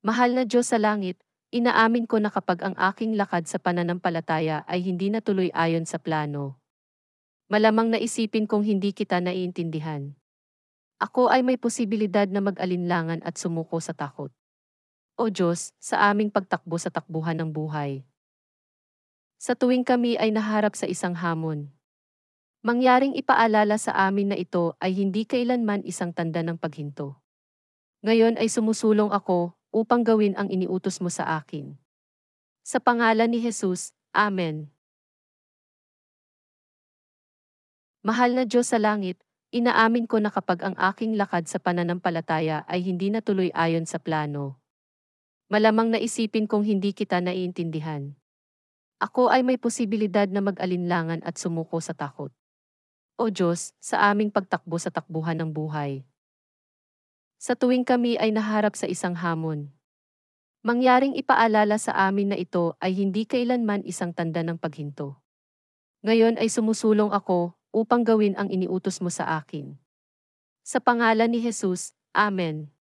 Mahal na Diyos sa langit, inaamin ko na kapag ang aking lakad sa pananampalataya ay hindi natuloy ayon sa plano. Malamang naisipin kong hindi kita naiintindihan. Ako ay may posibilidad na mag-alinlangan at sumuko sa takot. O Diyos, sa aming pagtakbo sa takbuhan ng buhay. Sa tuwing kami ay naharap sa isang hamon. Mangyaring ipaalala sa amin na ito ay hindi kailanman isang tanda ng paghinto. Ngayon ay sumusulong ako upang gawin ang iniutos mo sa akin. Sa pangalan ni Jesus, Amen. Mahal na Diyos sa langit, inaamin ko na kapag ang aking lakad sa pananampalataya ay hindi natuloy ayon sa plano. Malamang naisipin kong hindi kita naiintindihan. Ako ay may posibilidad na mag-alinlangan at sumuko sa takot. O Diyos, sa aming pagtakbo sa takbuhan ng buhay, sa tuwing kami ay naharap sa isang hamon. Mangyaring ipaalala sa amin na ito ay hindi kailanman isang tanda ng paghinto. Ngayon ay sumusulong ako upang gawin ang iniutos mo sa akin. Sa pangalan ni Jesus, Amen.